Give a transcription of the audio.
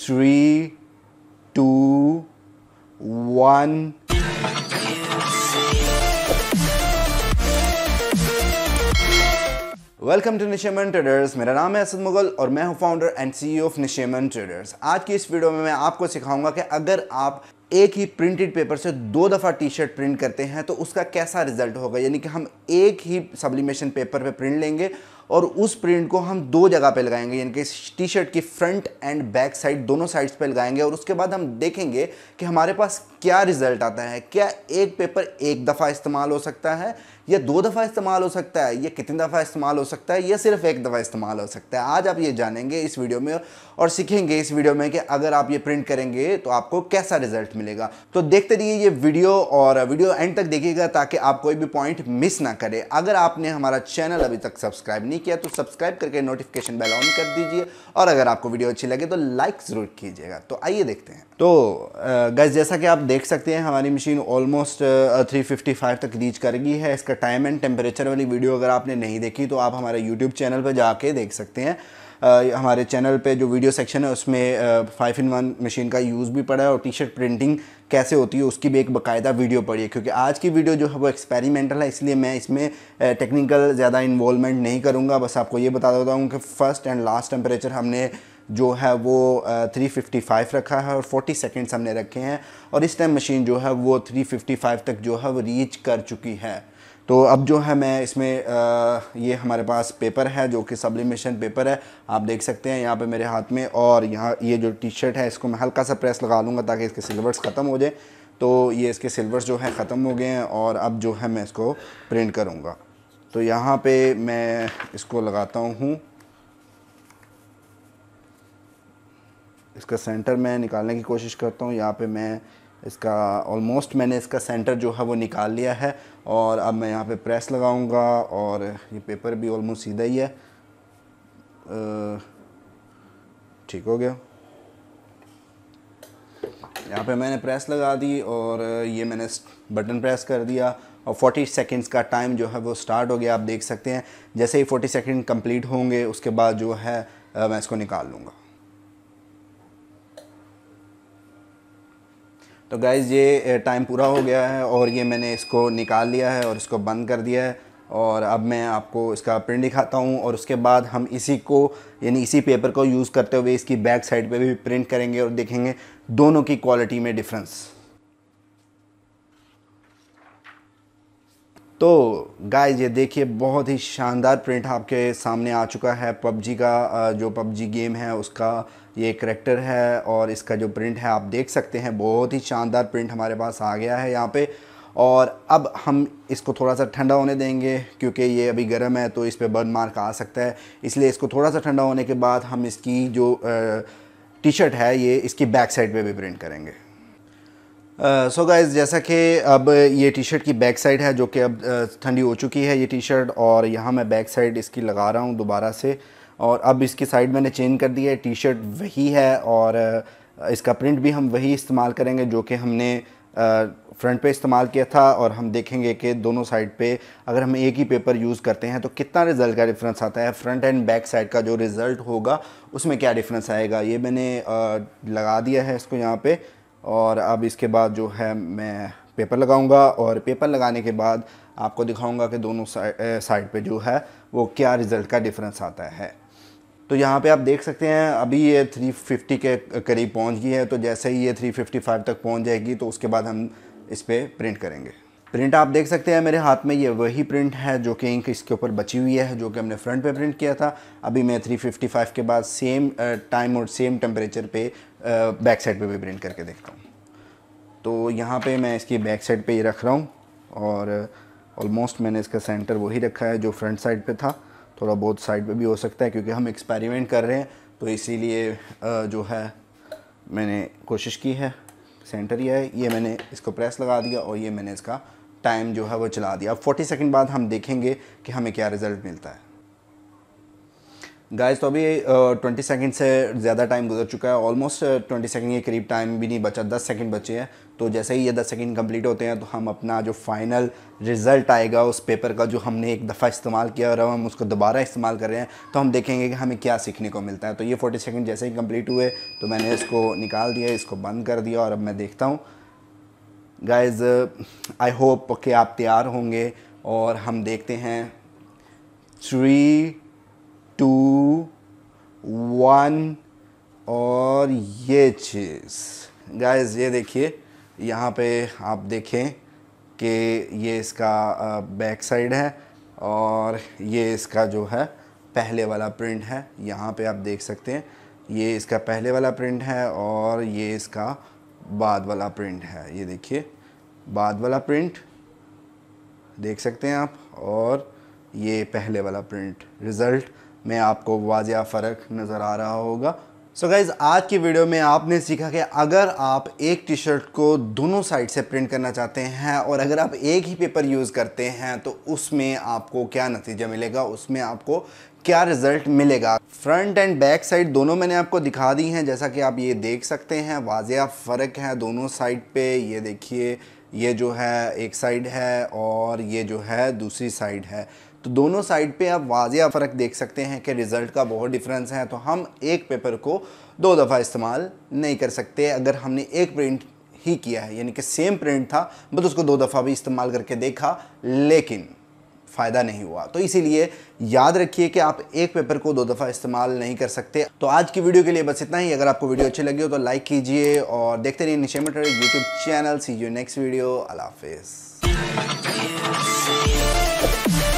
three two one welcome to Nisheman traders मेरा नाम है असद मुगल और मैं हूं founder and CEO of Nisheman traders आज की इस वीडियो में मैं आपको सिखाऊंगा कि अगर आप एक ही प्रिंटेड पेपर से दो दफ़ा टी शर्ट प्रिंट करते हैं तो उसका कैसा रिजल्ट होगा यानी कि हम एक ही सब्लिमेशन पेपर पे प्रिंट लेंगे और उस प्रिंट को हम दो जगह पे लगाएंगे यानी कि टी शर्ट की फ्रंट एंड बैक साइड दोनों साइड्स पे लगाएंगे और उसके बाद हम देखेंगे कि हमारे पास क्या रिजल्ट आता है क्या एक पेपर एक दफ़ा इस्तेमाल हो सकता है या दो दफ़ा इस्तेमाल हो सकता है या कितनी दफ़ा इस्तेमाल हो सकता है या सिर्फ एक दफ़ा इस्तेमाल हो सकता है आज आप ये जानेंगे इस वीडियो में और सीखेंगे इस वीडियो में कि अगर आप ये प्रिंट करेंगे तो आपको कैसा रिजल्ट मिलेगा तो देखते रहिए ये वीडियो और वीडियो एंड तक देखिएगा ताकि आप कोई भी पॉइंट मिस ना करें अगर आपने हमारा चैनल अभी तक सब्सक्राइब नहीं नहीं किया तो सब्सक्राइब करके नोटिफिकेशन बेल ऑन कर दीजिए और अगर आपको वीडियो अच्छी लगे तो लाइक ज़रूर कीजिएगा तो आइए देखते हैं तो गैस जैसा कि आप देख सकते हैं हमारी machine almost three fifty five तक रीच कर गई है इसका टाइम एंड टेम्परेचर वाली वीडियो अगर आपने नहीं देखी तो आप हमारे यूट्यूब चैनल पर जाके देख सकते हैं हमारे चैनल पे जो वीडियो सेक्शन है उसमें फाइव इन वन मशीन का यूज़ भी पड़ा है और टी शर्ट प्रिंटिंग कैसे होती है उसकी भी एक बाकायदा वीडियो पड़ी है क्योंकि आज की वीडियो जो है वो एक्सपेरिमेंटल है इसलिए मैं इसमें टेक्निकल ज़्यादा इन्वॉलमेंट नहीं करूँगा बस आपको ये बता देता हूँ कि फ़र्स्ट एंड लास्ट टेम्परेचर हमने जो है वो 355 रखा है और 40 सेकंड्स हमने रखे हैं और इस टाइम मशीन जो है वो 355 तक जो है वो रीच कर चुकी है तो अब जो है मैं इसमें आ, ये हमारे पास पेपर है जो कि सब्लिमेशन पेपर है आप देख सकते हैं यहाँ पे मेरे हाथ में और यहाँ ये जो टी शर्ट है इसको मैं हल्का सा प्रेस लगा लूँगा ताकि इसके सिल्वर्स ख़त्म हो जाए तो ये इसके सिल्वर्स जो है ख़त्म हो गए हैं और अब जो है मैं इसको प्रिंट करूँगा तो यहाँ पर मैं इसको लगाता हूँ इसका सेंटर मैं निकालने की कोशिश करता हूँ यहाँ पे मैं इसका ऑलमोस्ट मैंने इसका सेंटर जो है वो निकाल लिया है और अब मैं यहाँ पे प्रेस लगाऊंगा और ये पेपर भी ऑलमोस्ट सीधा ही है ठीक हो गया यहाँ पे मैंने प्रेस लगा दी और ये मैंने बटन प्रेस कर दिया और 40 सेकंड्स का टाइम जो है वो स्टार्ट हो गया आप देख सकते हैं जैसे ही 40 सेकंड कंप्लीट होंगे उसके बाद जो है मैं इसको निकाल लूँगा तो गाइज़ ये टाइम पूरा हो गया है और ये मैंने इसको निकाल लिया है और इसको बंद कर दिया है और अब मैं आपको इसका प्रिंट दिखाता हूँ और उसके बाद हम इसी को यानी इसी पेपर को यूज़ करते हुए इसकी बैक साइड पे भी प्रिंट करेंगे और देखेंगे दोनों की क्वालिटी में डिफरेंस तो गाय ये देखिए बहुत ही शानदार प्रिंट आपके सामने आ चुका है पबजी का जो पबजी गेम है उसका ये करेक्टर है और इसका जो प्रिंट है आप देख सकते हैं बहुत ही शानदार प्रिंट हमारे पास आ गया है यहाँ पे और अब हम इसको थोड़ा सा ठंडा होने देंगे क्योंकि ये अभी गर्म है तो इस पर बर्न मार्क आ सकता है इसलिए इसको थोड़ा सा ठंडा होने के बाद हम इसकी जो टी शर्ट है ये इसकी बैक साइड पर भी प्रिंट करेंगे सो uh, गाइज so जैसा कि अब ये टी शर्ट की बैक साइड है जो कि अब uh, ठंडी हो चुकी है ये टी शर्ट और यहाँ मैं बैक साइड इसकी लगा रहा हूँ दोबारा से और अब इसकी साइड मैंने चेंज कर दी है टी शर्ट वही है और uh, इसका प्रिंट भी हम वही इस्तेमाल करेंगे जो कि हमने फ्रंट uh, पे इस्तेमाल किया था और हम देखेंगे कि दोनों साइड पे अगर हम एक ही पेपर यूज़ करते हैं तो कितना रिज़ल्ट का डिफरेंस आता है फ्रंट एंड बैक साइड का जो रिज़ल्ट होगा उसमें क्या डिफरेंस आएगा ये मैंने लगा दिया है इसको यहाँ पे और अब इसके बाद जो है मैं पेपर लगाऊंगा और पेपर लगाने के बाद आपको दिखाऊंगा कि दोनों साइड पे जो है वो क्या रिज़ल्ट का डिफरेंस आता है तो यहाँ पे आप देख सकते हैं अभी ये 350 के करीब पहुँच गई है तो जैसे ही ये 355 तक पहुँच जाएगी तो उसके बाद हम इस पर प्रिंट करेंगे प्रिंट आप देख सकते हैं मेरे हाथ में ये वही प्रिंट है जो कि इंक इसके ऊपर बची हुई है जो कि हमने फ्रंट पे प्रिंट किया था अभी मैं 355 के बाद सेम टाइम और सेम टेम्परेचर पे बैक साइड पे भी प्रिंट करके देखता हूँ तो यहाँ पे मैं इसकी बैक साइड पे ही रख रहा हूँ और ऑलमोस्ट मैंने इसका सेंटर वही रखा है जो फ्रंट साइड पर था थोड़ा बहुत साइड पर भी हो सकता है क्योंकि हम एक्सपेरिमेंट कर रहे हैं तो इसी जो है मैंने कोशिश की है सेंटर ये है ये मैंने इसको प्रेस लगा दिया और ये मैंने इसका टाइम जो है वो चला दिया अब फोर्टी सेकेंड बाद हम देखेंगे कि हमें क्या रिज़ल्ट मिलता है गाइस तो अभी ट्वेंटी सेकेंड से ज़्यादा टाइम गुजर चुका है ऑलमोस्ट ट्वेंटी सेकेंड के करीब टाइम भी नहीं बचा दस सेकेंड बचे हैं तो जैसे ही ये दस सेकेंड कंप्लीट होते हैं तो हम अपना जो फाइनल रिज़ल्ट आएगा उस पेपर का जो हमने एक दफ़ा इस्तेमाल किया और हम उसको दोबारा इस्तेमाल कर रहे हैं तो हम देखेंगे कि हमें क्या सीखने को मिलता है तो ये फोर्टी सेकेंड जैसे ही कम्प्लीट हुए तो मैंने इसको निकाल दिया इसको बंद कर दिया और अब मैं देखता हूँ गाइज आई होप कि आप तैयार होंगे और हम देखते हैं थ्री टू वन और ये चीज़ गाइज ये देखिए यहाँ पे आप देखें कि ये इसका बैक uh, साइड है और ये इसका जो है पहले वाला प्रिंट है यहाँ पे आप देख सकते हैं ये इसका पहले वाला प्रिंट है और ये इसका बाद वाला प्रिंट है ये देखिए बाद वाला प्रिंट देख सकते हैं आप और ये पहले वाला प्रिंट रिज़ल्ट में आपको वाजिया फ़र्क नज़र आ रहा होगा सो so गाइज आज की वीडियो में आपने सीखा कि अगर आप एक टी शर्ट को दोनों साइड से प्रिंट करना चाहते हैं और अगर आप एक ही पेपर यूज़ करते हैं तो उसमें आपको क्या नतीजा मिलेगा उसमें आपको क्या रिज़ल्ट मिलेगा फ्रंट एंड बैक साइड दोनों मैंने आपको दिखा दी हैं जैसा कि आप ये देख सकते हैं वाजिया फ़र्क है दोनों साइड पे ये देखिए ये जो है एक साइड है और ये जो है दूसरी साइड है तो दोनों साइड पे आप वाजिया फ़र्क देख सकते हैं कि रिज़ल्ट का बहुत डिफरेंस है तो हम एक पेपर को दो दफ़ा इस्तेमाल नहीं कर सकते अगर हमने एक प्रिंट ही किया है यानी कि सेम प्रिंट था बस उसको दो दफ़ा भी इस्तेमाल करके देखा लेकिन फ़ायदा नहीं हुआ तो इसीलिए याद रखिए कि आप एक पेपर को दो दफ़ा इस्तेमाल नहीं कर सकते तो आज की वीडियो के लिए बस इतना ही अगर आपको वीडियो अच्छी लगी हो तो लाइक कीजिए और देखते रहिए निशे मटर YouTube channel see you next video Allah हाफिज़